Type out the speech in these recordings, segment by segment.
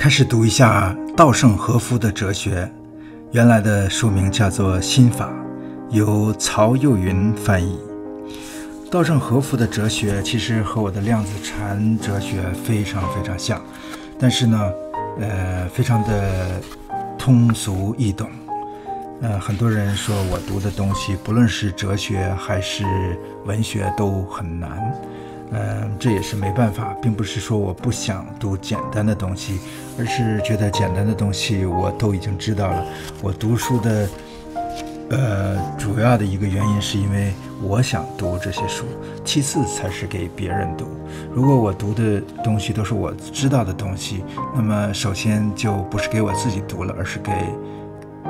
开始读一下稻盛和夫的哲学，原来的书名叫做《心法》，由曹幼云翻译。稻盛和夫的哲学其实和我的量子禅哲学非常非常像，但是呢，呃，非常的通俗易懂。呃，很多人说我读的东西，不论是哲学还是文学，都很难。嗯，这也是没办法，并不是说我不想读简单的东西，而是觉得简单的东西我都已经知道了。我读书的，呃，主要的一个原因是因为我想读这些书，其次才是给别人读。如果我读的东西都是我知道的东西，那么首先就不是给我自己读了，而是给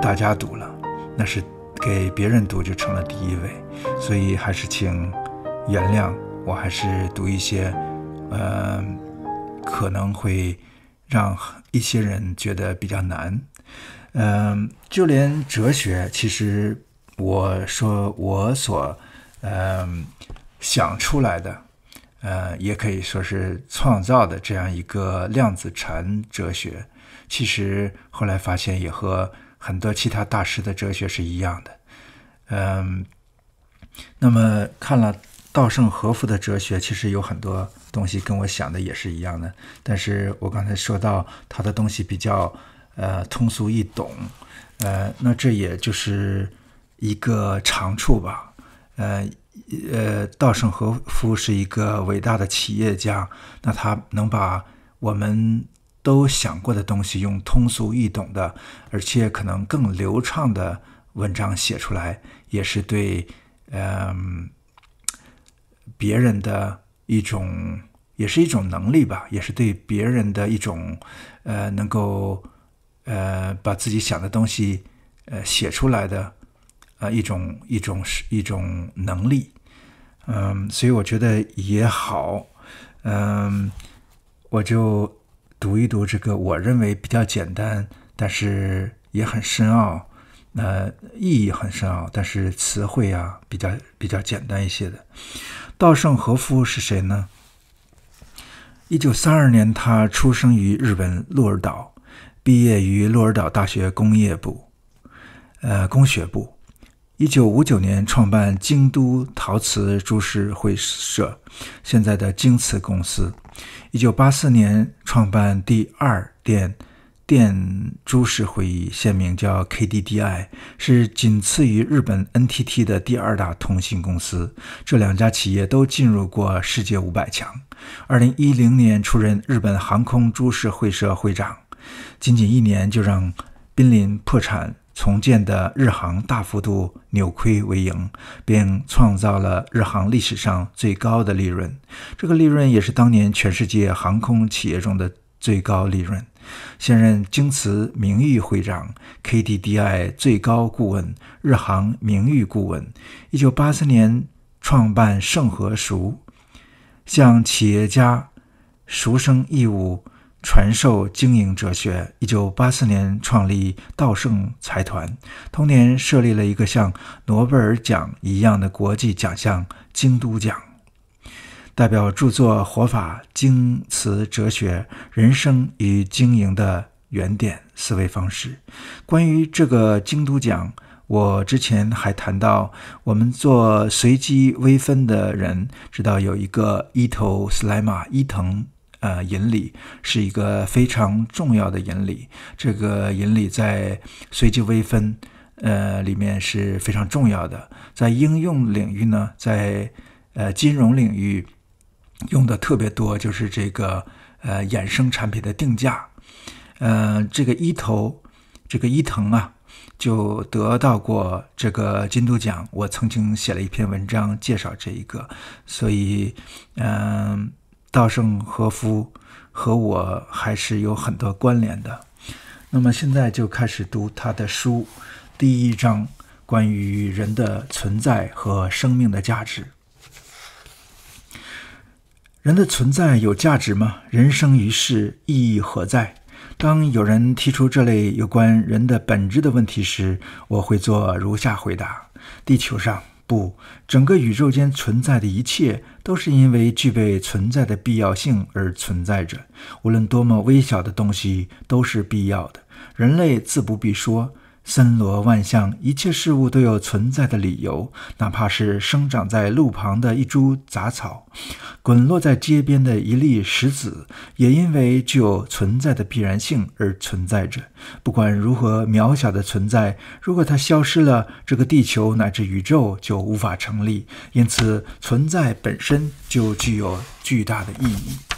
大家读了，那是给别人读就成了第一位。所以还是请原谅。我还是读一些，呃，可能会让一些人觉得比较难，嗯，就连哲学，其实我说我所，嗯，想出来的，呃，也可以说是创造的这样一个量子禅哲学，其实后来发现也和很多其他大师的哲学是一样的，嗯，那么看了。稻盛和夫的哲学其实有很多东西跟我想的也是一样的，但是我刚才说到他的东西比较呃通俗易懂，呃，那这也就是一个长处吧。呃呃，稻盛和夫是一个伟大的企业家，那他能把我们都想过的东西用通俗易懂的，而且可能更流畅的文章写出来，也是对嗯。别人的一种，也是一种能力吧，也是对别人的一种，呃，能够，呃，把自己想的东西，呃，写出来的，呃，一种一种是一种能力，嗯，所以我觉得也好，嗯，我就读一读这个，我认为比较简单，但是也很深奥，呃，意义很深奥，但是词汇啊，比较比较简单一些的。稻盛和夫是谁呢？一九三二年，他出生于日本鹿儿岛，毕业于鹿儿岛大学工业部，呃，工学部。一九五九年创办京都陶瓷株式会社，现在的京瓷公司。一九八四年创办第二店。电株式会议现名叫 KDDI，是仅次于日本 NTT 的第二大通信公司。这两家企业都进入过世界五百强。二零一零年出任日本航空株式会社会长，仅仅一年就让濒临破产重建的日航大幅度扭亏为盈，并创造了日航历史上最高的利润。这个利润也是当年全世界航空企业中的。最高利润，现任京瓷名誉会长、KDDI 最高顾问、日航名誉顾问。一九八四年创办盛和塾，向企业家、熟生义务传授经营哲学。一九八四年创立稻盛财团，同年设立了一个像诺贝尔奖一样的国际奖项——京都奖。代表著作《活法》《经词哲学》《人生与经营》的原点思维方式。关于这个京都奖，我之前还谈到，我们做随机微分的人知道有一个伊藤斯莱马伊藤呃引理，是一个非常重要的引理。这个引理在随机微分呃里面是非常重要的，在应用领域呢，在呃金融领域。用的特别多，就是这个呃衍生产品的定价，嗯，这个伊头，这个伊藤啊，就得到过这个金都奖。我曾经写了一篇文章介绍这一个，所以嗯，稻盛和夫和我还是有很多关联的。那么现在就开始读他的书，第一章关于人的存在和生命的价值。人的存在有价值吗？人生于世意义何在？当有人提出这类有关人的本质的问题时，我会做如下回答：地球上不，整个宇宙间存在的一切都是因为具备存在的必要性而存在着。无论多么微小的东西都是必要的，人类自不必说。森罗万象，一切事物都有存在的理由，哪怕是生长在路旁的一株杂草，滚落在街边的一粒石子，也因为具有存在的必然性而存在着。不管如何渺小的存在，如果它消失了，这个地球乃至宇宙就无法成立。因此，存在本身就具有巨大的意义。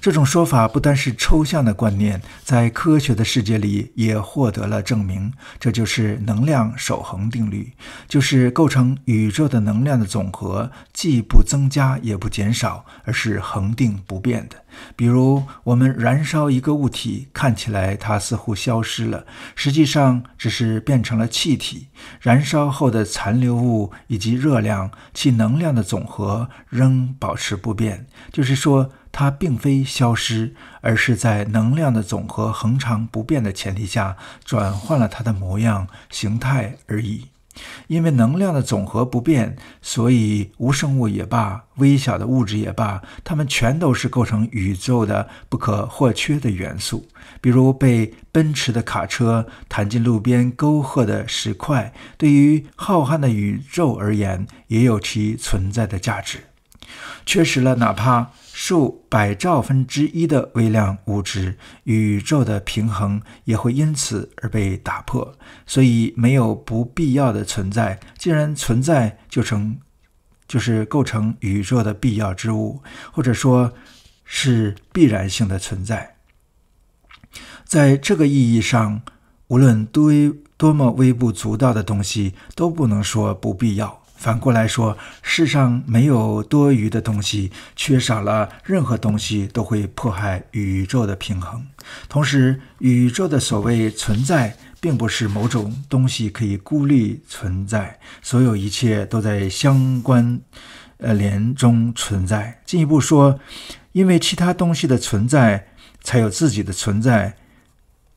这种说法不单是抽象的观念，在科学的世界里也获得了证明。这就是能量守恒定律，就是构成宇宙的能量的总和既不增加也不减少，而是恒定不变的。比如，我们燃烧一个物体，看起来它似乎消失了，实际上只是变成了气体。燃烧后的残留物以及热量，其能量的总和仍保持不变。就是说。它并非消失，而是在能量的总和恒常不变的前提下，转换了它的模样、形态而已。因为能量的总和不变，所以无生物也罢，微小的物质也罢，它们全都是构成宇宙的不可或缺的元素。比如被奔驰的卡车弹进路边沟壑的石块，对于浩瀚的宇宙而言，也有其存在的价值。缺失了，哪怕。数百兆分之一的微量物质，宇宙的平衡也会因此而被打破。所以，没有不必要的存在。既然存在，就成，就是构成宇宙的必要之物，或者说，是必然性的存在。在这个意义上，无论多多么微不足道的东西，都不能说不必要。反过来说，世上没有多余的东西，缺少了任何东西都会破坏宇宙的平衡。同时，宇宙的所谓存在，并不是某种东西可以孤立存在，所有一切都在相关，呃联中存在。进一步说，因为其他东西的存在，才有自己的存在。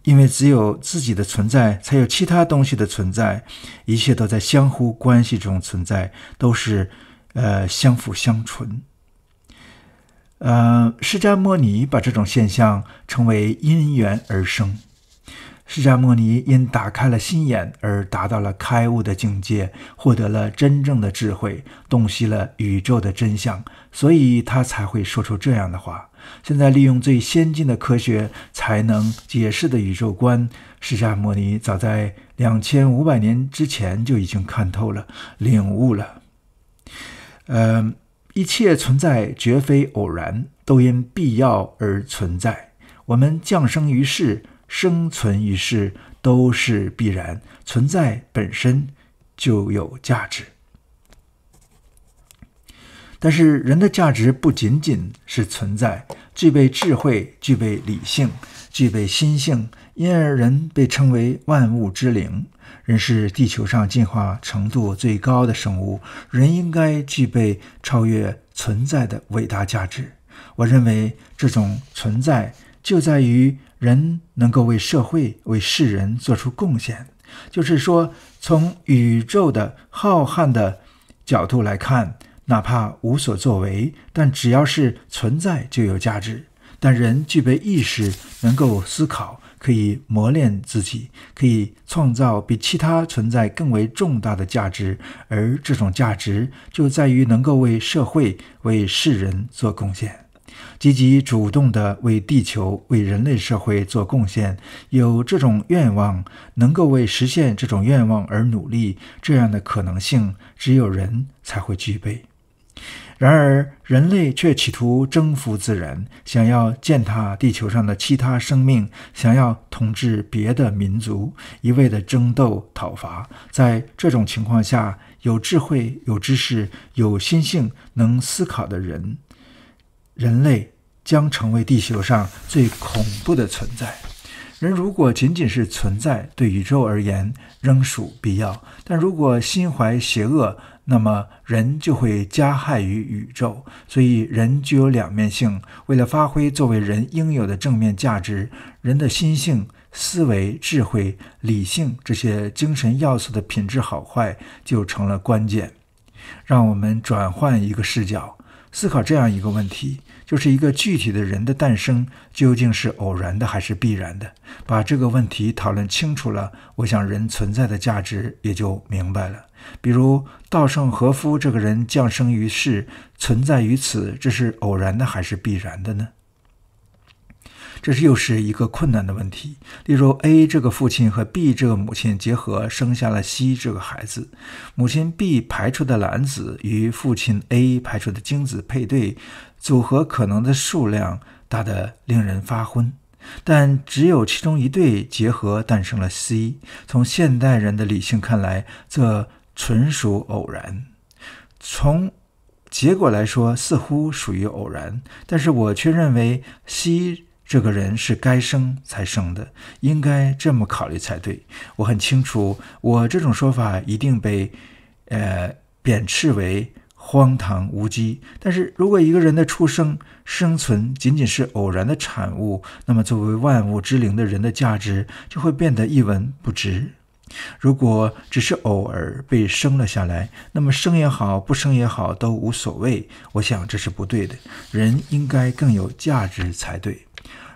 因为只有自己的存在，才有其他东西的存在，一切都在相互关系中存在，都是呃相辅相成。呃，释迦牟尼把这种现象称为因缘而生。释迦牟尼因打开了心眼而达到了开悟的境界，获得了真正的智慧，洞悉了宇宙的真相，所以他才会说出这样的话。现在利用最先进的科学才能解释的宇宙观，释迦牟尼早在两千五百年之前就已经看透了、领悟了。嗯，一切存在绝非偶然，都因必要而存在。我们降生于世、生存于世都是必然，存在本身就有价值。但是，人的价值不仅仅是存在，具备智慧，具备理性，具备心性，因而人被称为万物之灵。人是地球上进化程度最高的生物，人应该具备超越存在的伟大价值。我认为，这种存在就在于人能够为社会、为世人做出贡献。就是说，从宇宙的浩瀚的角度来看。哪怕无所作为，但只要是存在就有价值。但人具备意识，能够思考，可以磨练自己，可以创造比其他存在更为重大的价值。而这种价值就在于能够为社会、为世人做贡献，积极主动地为地球、为人类社会做贡献。有这种愿望，能够为实现这种愿望而努力，这样的可能性只有人才会具备。然而，人类却企图征服自然，想要践踏地球上的其他生命，想要统治别的民族，一味的争斗、讨伐。在这种情况下，有智慧、有知识、有心性、能思考的人，人类将成为地球上最恐怖的存在。人如果仅仅是存在，对宇宙而言仍属必要；但如果心怀邪恶，那么，人就会加害于宇宙。所以，人具有两面性。为了发挥作为人应有的正面价值，人的心性、思维、智慧、理性这些精神要素的品质好坏就成了关键。让我们转换一个视角。思考这样一个问题，就是一个具体的人的诞生究竟是偶然的还是必然的？把这个问题讨论清楚了，我想人存在的价值也就明白了。比如稻盛和夫这个人降生于世，存在于此，这是偶然的还是必然的呢？这是又是一个困难的问题。例如，A 这个父亲和 B 这个母亲结合，生下了 C 这个孩子。母亲 B 排出的卵子与父亲 A 排出的精子配对组合，可能的数量大得令人发昏。但只有其中一对结合，诞生了 C。从现代人的理性看来，这纯属偶然；从结果来说，似乎属于偶然。但是我却认为 C。这个人是该生才生的，应该这么考虑才对。我很清楚，我这种说法一定被，呃，贬斥为荒唐无稽。但是如果一个人的出生生存仅仅是偶然的产物，那么作为万物之灵的人的价值就会变得一文不值。如果只是偶尔被生了下来，那么生也好，不生也好都无所谓。我想这是不对的，人应该更有价值才对。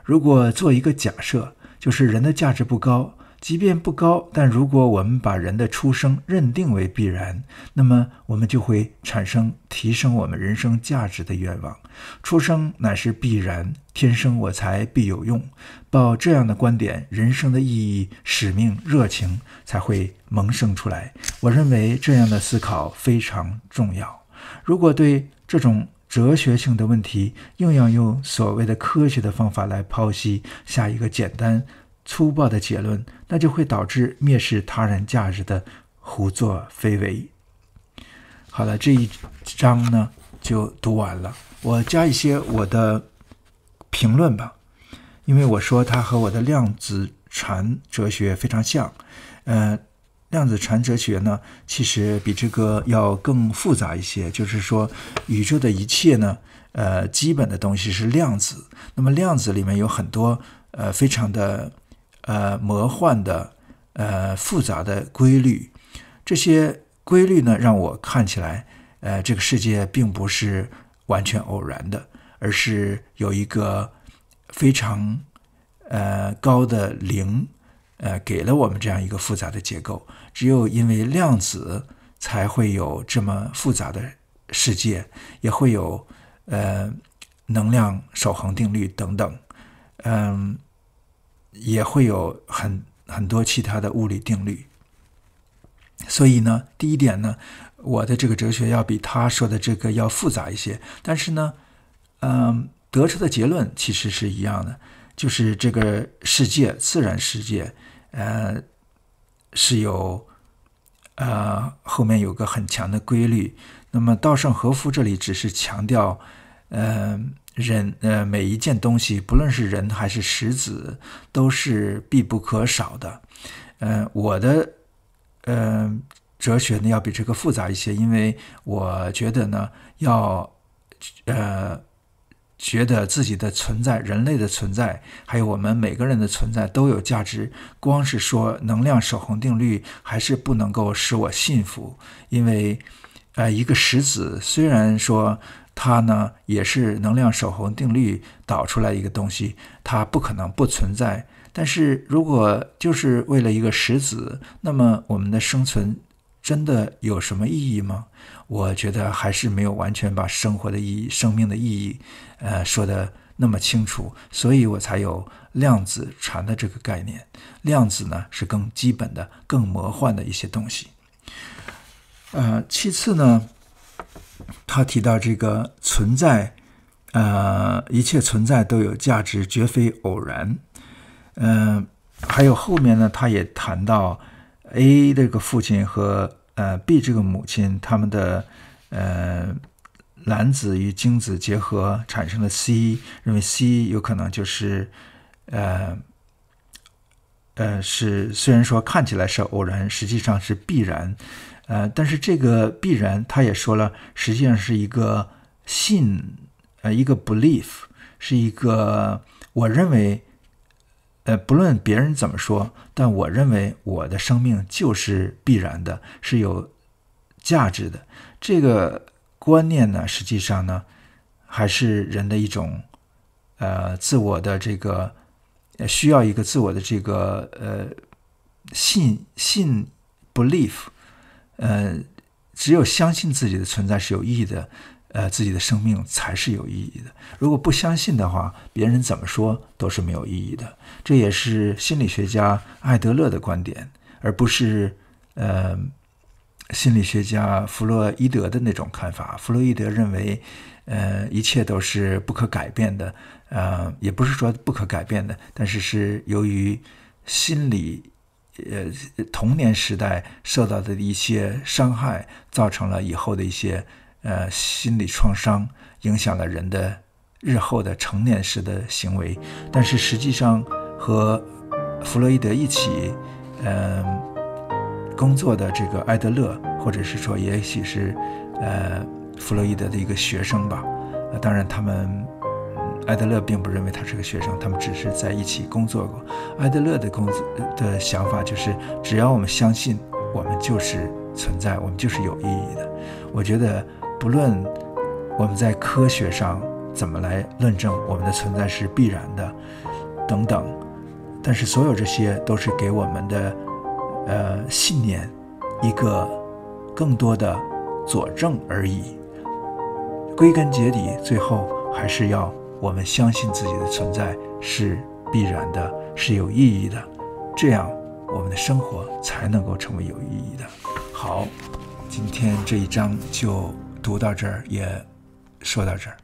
如果做一个假设，就是人的价值不高，即便不高，但如果我们把人的出生认定为必然，那么我们就会产生提升我们人生价值的愿望。出生乃是必然，天生我才必有用。抱这样的观点，人生的意义、使命、热情才会萌生出来。我认为这样的思考非常重要。如果对这种，哲学性的问题硬要用所谓的科学的方法来剖析，下一个简单粗暴的结论，那就会导致蔑视他人价值的胡作非为。好了，这一章呢就读完了，我加一些我的评论吧，因为我说它和我的量子禅哲学非常像，嗯。量子传哲学呢，其实比这个要更复杂一些。就是说，宇宙的一切呢，呃，基本的东西是量子。那么量子里面有很多呃，非常的呃魔幻的呃复杂的规律。这些规律呢，让我看起来，呃，这个世界并不是完全偶然的，而是有一个非常呃高的灵。呃，给了我们这样一个复杂的结构，只有因为量子才会有这么复杂的世界，也会有呃能量守恒定律等等，嗯，也会有很很多其他的物理定律。所以呢，第一点呢，我的这个哲学要比他说的这个要复杂一些，但是呢，嗯，得出的结论其实是一样的，就是这个世界，自然世界。呃，是有，呃，后面有个很强的规律。那么稻盛和夫这里只是强调，呃，人，呃，每一件东西，不论是人还是石子，都是必不可少的。嗯，我的，嗯，哲学呢，要比这个复杂一些，因为我觉得呢，要，呃。觉得自己的存在、人类的存在，还有我们每个人的存在都有价值。光是说能量守恒定律，还是不能够使我信服。因为，呃，一个石子虽然说它呢也是能量守恒定律导出来一个东西，它不可能不存在。但是如果就是为了一个石子，那么我们的生存真的有什么意义吗？我觉得还是没有完全把生活的意义、生命的意义。呃，说的那么清楚，所以我才有量子禅的这个概念。量子呢，是更基本的、更魔幻的一些东西。呃，其次呢，他提到这个存在，呃，一切存在都有价值，绝非偶然。嗯，还有后面呢，他也谈到 A 这个父亲和呃 B 这个母亲，他们的呃。蓝子与精子结合产生了 C，认为 C 有可能就是，呃，呃是虽然说看起来是偶然，实际上是必然，呃，但是这个必然他也说了，实际上是一个信，呃，一个 belief，是一个我认为，呃，不论别人怎么说，但我认为我的生命就是必然的，是有价值的，这个。观念呢，实际上呢，还是人的一种，呃，自我的这个需要一个自我的这个呃信信 belief，呃，只有相信自己的存在是有意义的，呃，自己的生命才是有意义的。如果不相信的话，别人怎么说都是没有意义的。这也是心理学家艾德勒的观点，而不是呃。心理学家弗洛伊德的那种看法，弗洛伊德认为，呃，一切都是不可改变的，呃，也不是说不可改变的，但是是由于心理，呃，童年时代受到的一些伤害，造成了以后的一些，呃，心理创伤，影响了人的日后的成年时的行为。但是实际上和弗洛伊德一起，嗯。工作的这个埃德勒，或者是说，也许是，呃，弗洛伊德的一个学生吧。呃、当然，他们，埃德勒并不认为他是个学生，他们只是在一起工作过。埃德勒的工作的想法就是，只要我们相信，我们就是存在，我们就是有意义的。我觉得，不论我们在科学上怎么来论证我们的存在是必然的，等等，但是所有这些都是给我们的。呃，信念一个更多的佐证而已。归根结底，最后还是要我们相信自己的存在是必然的，是有意义的，这样我们的生活才能够成为有意义的。好，今天这一章就读到这儿，也说到这儿。